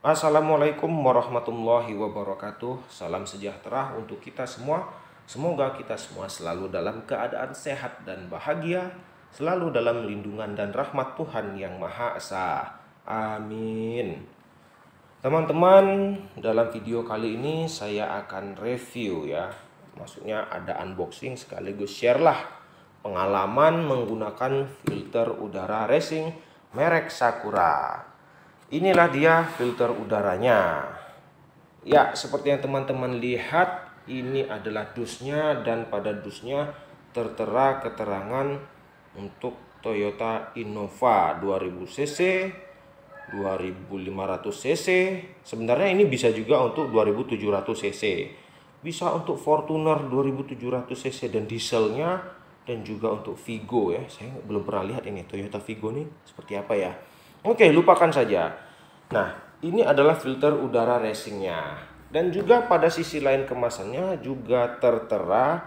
Assalamualaikum warahmatullahi wabarakatuh. Salam sejahtera untuk kita semua. Semoga kita semua selalu dalam keadaan sehat dan bahagia, selalu dalam lindungan dan rahmat Tuhan yang Maha Esa. Amin. Teman-teman, dalam video kali ini saya akan review ya. Maksudnya ada unboxing sekaligus share lah pengalaman menggunakan filter udara racing merek Sakura. Inilah dia filter udaranya. Ya, seperti yang teman-teman lihat, ini adalah dusnya dan pada dusnya tertera keterangan untuk Toyota Innova 2000 cc 2500 cc sebenarnya ini bisa juga untuk 2700 cc bisa untuk Fortuner 2700 cc dan dieselnya dan juga untuk Vigo ya saya belum pernah lihat ini Toyota Vigo nih seperti apa ya Oke, lupakan saja. Nah, ini adalah filter udara racingnya. Dan juga pada sisi lain kemasannya juga tertera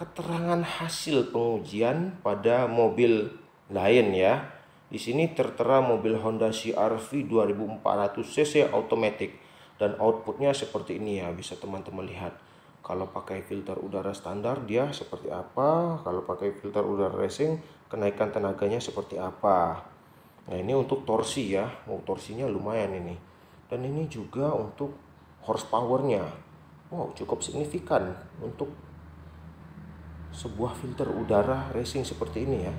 keterangan hasil pengujian pada mobil lain ya. Di sini tertera mobil Honda CR-V 2400 cc automatic dan outputnya seperti ini ya bisa teman-teman lihat. Kalau pakai filter udara standar dia seperti apa, kalau pakai filter udara racing kenaikan tenaganya seperti apa. Nah ini untuk torsi ya, oh, torsinya lumayan ini. Dan ini juga untuk horsepowernya, wow cukup signifikan untuk sebuah filter udara racing seperti ini ya.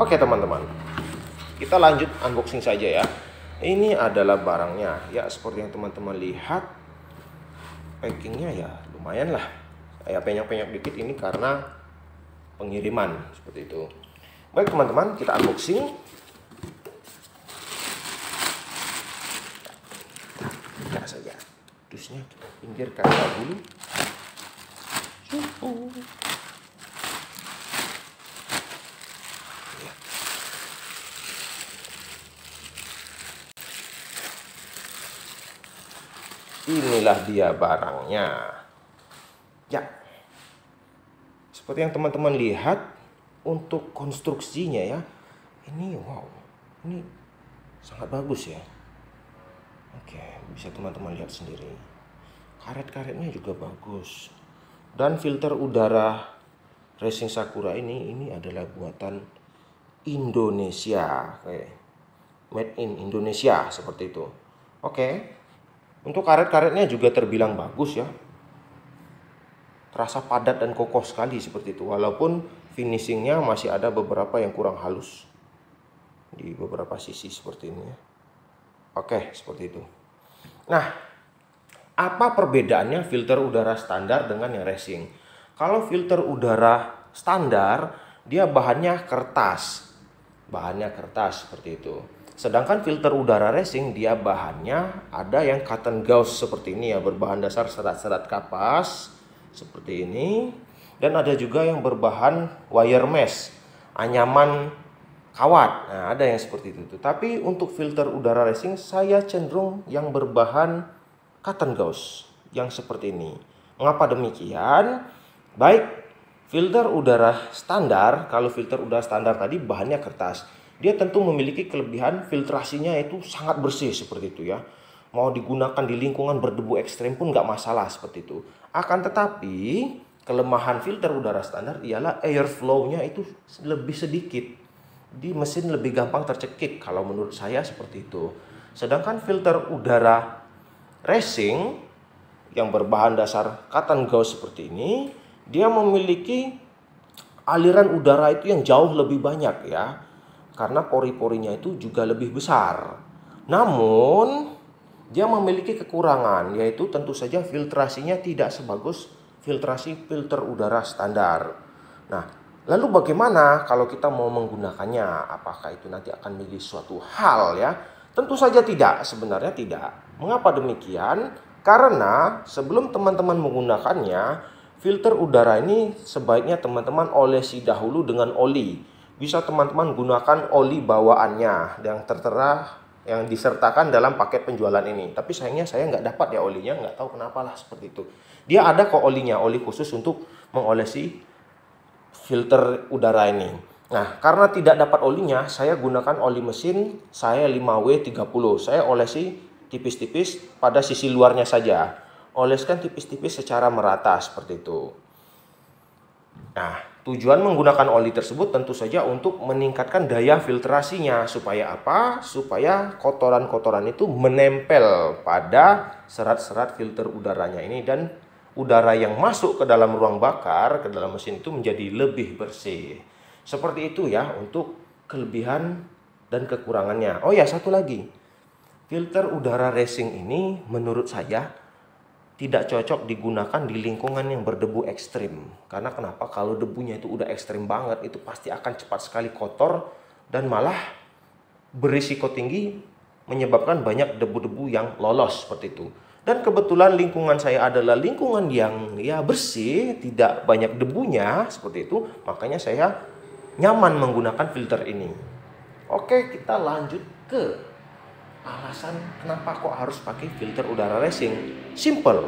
Oke teman-teman, kita lanjut unboxing saja ya. Ini adalah barangnya ya seperti yang teman-teman lihat packingnya ya lumayan lah. Saya penyok-penyok dikit ini karena pengiriman seperti itu. Baik teman-teman, kita unboxing. Kita nah, saja. Dusnya kita pinggirkan dulu. inilah dia barangnya ya seperti yang teman-teman lihat untuk konstruksinya ya ini wow ini sangat bagus ya oke bisa teman-teman lihat sendiri karet-karetnya juga bagus dan filter udara racing sakura ini ini adalah buatan Indonesia oke made in Indonesia seperti itu oke untuk karet-karetnya juga terbilang bagus ya terasa padat dan kokoh sekali seperti itu walaupun finishingnya masih ada beberapa yang kurang halus di beberapa sisi seperti ini ya. Oke, seperti itu. Nah, apa perbedaannya filter udara standar dengan yang racing? Kalau filter udara standar, dia bahannya kertas. Bahannya kertas seperti itu. Sedangkan filter udara racing dia bahannya ada yang cotton gauze seperti ini ya, berbahan dasar serat-serat kapas seperti ini dan ada juga yang berbahan wire mesh, anyaman kawat. Nah, ada yang seperti itu. Tapi untuk filter udara racing saya cenderung yang berbahan cotton gauze yang seperti ini. Mengapa demikian? Baik, filter udara standar, kalau filter udara standar tadi bahannya kertas. Dia tentu memiliki kelebihan filtrasinya itu sangat bersih seperti itu ya. Mau digunakan di lingkungan berdebu ekstrim pun nggak masalah seperti itu. Akan tetapi kelemahan filter udara standar ialah air flow-nya itu lebih sedikit. Di mesin lebih gampang tercekik kalau menurut saya seperti itu. Sedangkan filter udara racing yang berbahan dasar cotton gauze seperti ini, dia memiliki aliran udara itu yang jauh lebih banyak ya. Karena pori-porinya itu juga lebih besar. Namun dia memiliki kekurangan yaitu tentu saja filtrasinya tidak sebagus filtrasi filter udara standar. Nah, lalu bagaimana kalau kita mau menggunakannya? Apakah itu nanti akan menjadi suatu hal ya? Tentu saja tidak, sebenarnya tidak. Mengapa demikian? Karena sebelum teman-teman menggunakannya, filter udara ini sebaiknya teman-teman olesi dahulu dengan oli. Bisa teman-teman gunakan oli bawaannya yang tertera yang disertakan dalam paket penjualan ini. Tapi sayangnya saya nggak dapat ya olinya, nggak tahu kenapa lah seperti itu. Dia ada kok olinya, oli khusus untuk mengolesi filter udara ini. Nah, karena tidak dapat olinya, saya gunakan oli mesin saya 5W30. Saya olesi tipis-tipis pada sisi luarnya saja. Oleskan tipis-tipis secara merata seperti itu. Nah, Tujuan menggunakan oli tersebut tentu saja untuk meningkatkan daya filtrasinya supaya apa? Supaya kotoran-kotoran itu menempel pada serat-serat filter udaranya ini dan udara yang masuk ke dalam ruang bakar ke dalam mesin itu menjadi lebih bersih. Seperti itu ya untuk kelebihan dan kekurangannya. Oh ya, satu lagi. Filter udara racing ini menurut saya tidak cocok digunakan di lingkungan yang berdebu ekstrim. Karena kenapa? Kalau debunya itu udah ekstrim banget, itu pasti akan cepat sekali kotor dan malah berisiko tinggi menyebabkan banyak debu-debu yang lolos seperti itu. Dan kebetulan lingkungan saya adalah lingkungan yang ya bersih, tidak banyak debunya seperti itu, makanya saya nyaman menggunakan filter ini. Oke, kita lanjut ke alasan kenapa kok harus pakai filter udara racing? Simple,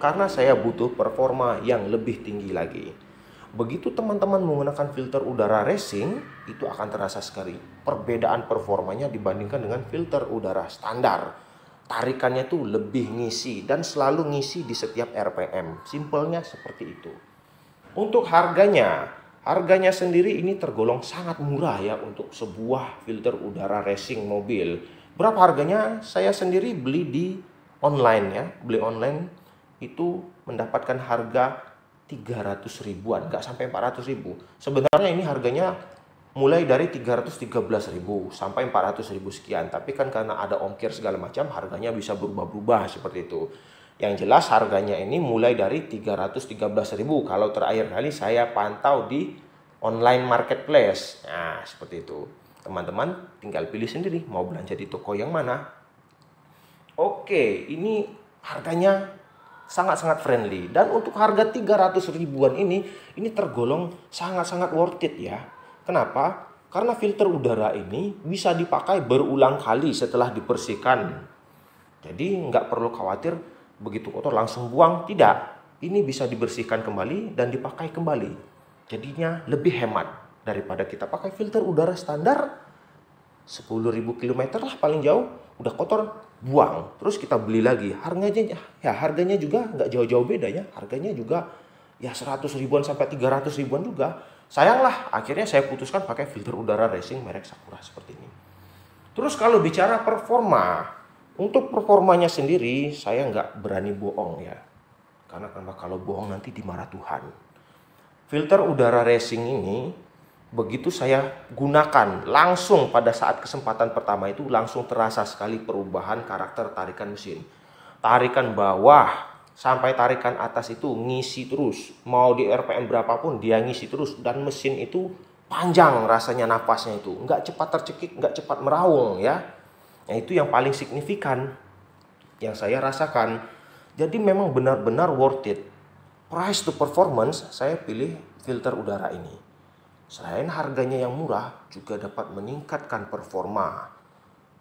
karena saya butuh performa yang lebih tinggi lagi. Begitu teman-teman menggunakan filter udara racing, itu akan terasa sekali perbedaan performanya dibandingkan dengan filter udara standar. Tarikannya tuh lebih ngisi dan selalu ngisi di setiap RPM. Simpelnya seperti itu. Untuk harganya, harganya sendiri ini tergolong sangat murah ya untuk sebuah filter udara racing mobil Berapa harganya? Saya sendiri beli di online ya. Beli online itu mendapatkan harga 300 ribuan, nggak sampai 400 ribu. Sebenarnya ini harganya mulai dari 313 ribu sampai 400 ribu sekian. Tapi kan karena ada ongkir segala macam, harganya bisa berubah ubah seperti itu. Yang jelas harganya ini mulai dari 313 ribu kalau terakhir kali saya pantau di online marketplace. Nah, seperti itu. Teman-teman tinggal pilih sendiri mau belanja di toko yang mana. Oke, ini harganya sangat-sangat friendly dan untuk harga 300 ribuan ini ini tergolong sangat-sangat worth it ya. Kenapa? Karena filter udara ini bisa dipakai berulang kali setelah dibersihkan. Jadi nggak perlu khawatir begitu kotor langsung buang. Tidak, ini bisa dibersihkan kembali dan dipakai kembali. Jadinya lebih hemat daripada kita pakai filter udara standar 10.000 km lah paling jauh udah kotor buang terus kita beli lagi harganya ya harganya juga nggak jauh-jauh bedanya harganya juga ya 100 ribuan sampai 300 ribuan juga sayanglah akhirnya saya putuskan pakai filter udara racing merek Sakura seperti ini terus kalau bicara performa untuk performanya sendiri saya nggak berani bohong ya karena kenapa kalau bohong nanti dimarah Tuhan filter udara racing ini begitu saya gunakan langsung pada saat kesempatan pertama itu langsung terasa sekali perubahan karakter tarikan mesin. Tarikan bawah sampai tarikan atas itu ngisi terus. Mau di RPM berapapun dia ngisi terus dan mesin itu panjang rasanya nafasnya itu. Nggak cepat tercekik, nggak cepat meraung ya. Nah itu yang paling signifikan yang saya rasakan. Jadi memang benar-benar worth it. Price to performance saya pilih filter udara ini Selain harganya yang murah, juga dapat meningkatkan performa.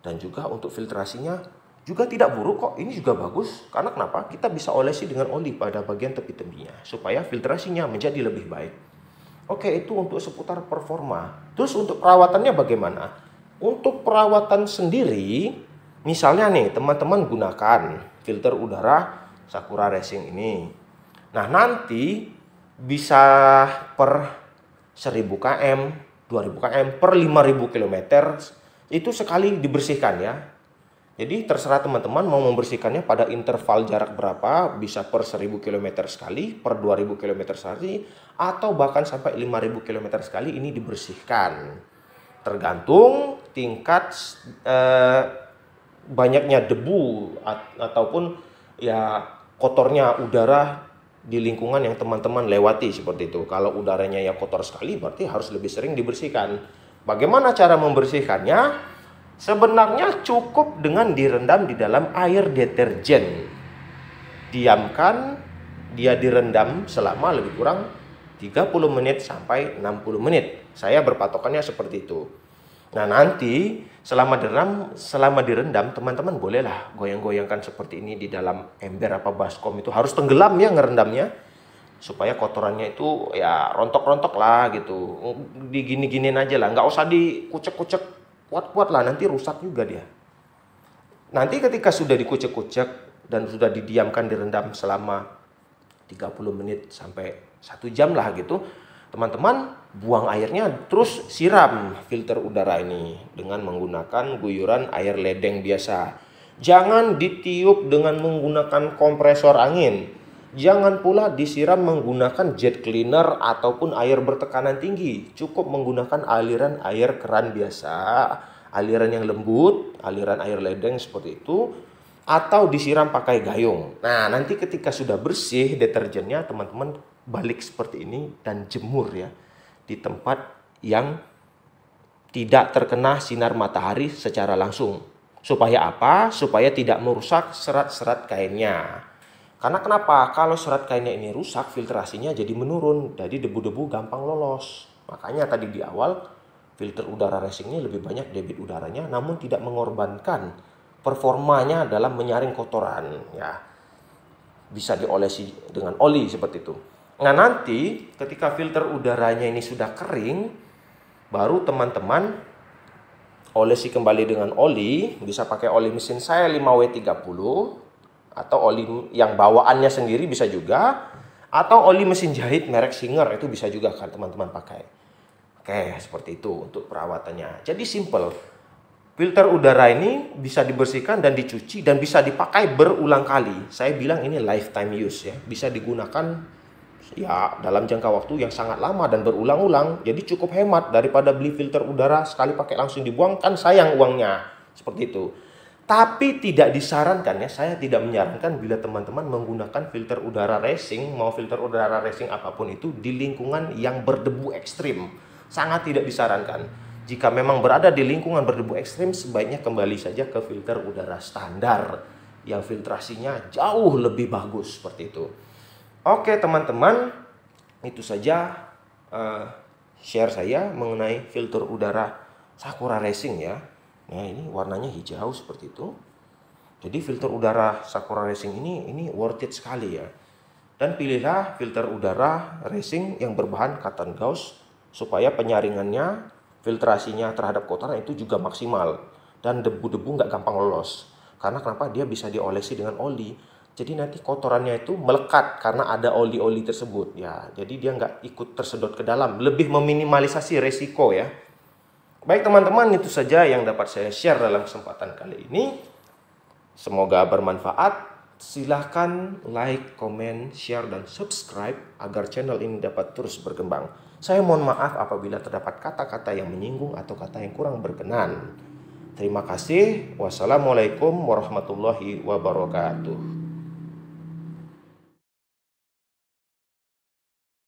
Dan juga untuk filtrasinya juga tidak buruk kok, ini juga bagus. Karena kenapa? Kita bisa olesi dengan oli pada bagian tepi-tepinya, supaya filtrasinya menjadi lebih baik. Oke, itu untuk seputar performa. Terus untuk perawatannya bagaimana? Untuk perawatan sendiri, misalnya nih teman-teman gunakan filter udara Sakura Racing ini. Nah, nanti bisa per 1000 km, 2000 km per 5000 km itu sekali dibersihkan ya. Jadi terserah teman-teman mau membersihkannya pada interval jarak berapa, bisa per 1000 km sekali, per 2000 km sekali, atau bahkan sampai 5000 km sekali ini dibersihkan. Tergantung tingkat eh, banyaknya debu ataupun ya kotornya udara di lingkungan yang teman-teman lewati seperti itu. Kalau udaranya ya kotor sekali berarti harus lebih sering dibersihkan. Bagaimana cara membersihkannya? Sebenarnya cukup dengan direndam di dalam air deterjen. Diamkan, dia direndam selama lebih kurang 30 menit sampai 60 menit. Saya berpatokannya seperti itu. Nah nanti selama direndam selama direndam, teman-teman bolehlah goyang-goyangkan seperti ini di dalam ember apa baskom itu harus tenggelam ya ngerendamnya supaya kotorannya itu ya rontok-rontok lah gitu digini-giniin aja lah nggak usah dikucek-kucek kuat-kuat lah nanti rusak juga dia nanti ketika sudah dikucek-kucek dan sudah didiamkan direndam selama 30 menit sampai satu jam lah gitu teman-teman buang airnya terus siram filter udara ini dengan menggunakan guyuran air ledeng biasa. Jangan ditiup dengan menggunakan kompresor angin. Jangan pula disiram menggunakan jet cleaner ataupun air bertekanan tinggi. Cukup menggunakan aliran air keran biasa, aliran yang lembut, aliran air ledeng seperti itu atau disiram pakai gayung. Nah, nanti ketika sudah bersih deterjennya teman-teman balik seperti ini dan jemur ya di tempat yang tidak terkena sinar matahari secara langsung. Supaya apa? Supaya tidak merusak serat-serat kainnya. Karena kenapa? Kalau serat kainnya ini rusak, filtrasinya jadi menurun. Jadi debu-debu gampang lolos. Makanya tadi di awal filter udara racing ini lebih banyak debit udaranya namun tidak mengorbankan performanya dalam menyaring kotoran ya. Bisa diolesi dengan oli seperti itu. Nah nanti ketika filter udaranya ini sudah kering, baru teman-teman olesi kembali dengan oli, bisa pakai oli mesin saya 5W30 atau oli yang bawaannya sendiri bisa juga atau oli mesin jahit merek Singer itu bisa juga kan teman-teman pakai. Oke, seperti itu untuk perawatannya. Jadi simple. Filter udara ini bisa dibersihkan dan dicuci dan bisa dipakai berulang kali. Saya bilang ini lifetime use ya, bisa digunakan ya dalam jangka waktu yang sangat lama dan berulang-ulang. Jadi cukup hemat daripada beli filter udara sekali pakai langsung dibuang kan sayang uangnya. Seperti itu. Tapi tidak disarankan ya, saya tidak menyarankan bila teman-teman menggunakan filter udara racing, mau filter udara racing apapun itu di lingkungan yang berdebu ekstrim. Sangat tidak disarankan. Jika memang berada di lingkungan berdebu ekstrim, sebaiknya kembali saja ke filter udara standar yang filtrasinya jauh lebih bagus seperti itu. Oke teman-teman, itu saja uh, share saya mengenai filter udara Sakura Racing ya. Nah ini warnanya hijau seperti itu. Jadi filter udara Sakura Racing ini ini worth it sekali ya. Dan pilihlah filter udara racing yang berbahan cotton gauze supaya penyaringannya, filtrasinya terhadap kotoran itu juga maksimal dan debu-debu nggak gampang lolos. Karena kenapa dia bisa diolesi dengan oli jadi nanti kotorannya itu melekat karena ada oli-oli tersebut ya. Jadi dia nggak ikut tersedot ke dalam, lebih meminimalisasi resiko ya. Baik teman-teman, itu saja yang dapat saya share dalam kesempatan kali ini. Semoga bermanfaat. Silahkan like, comment, share, dan subscribe agar channel ini dapat terus berkembang. Saya mohon maaf apabila terdapat kata-kata yang menyinggung atau kata yang kurang berkenan. Terima kasih. Wassalamualaikum warahmatullahi wabarakatuh.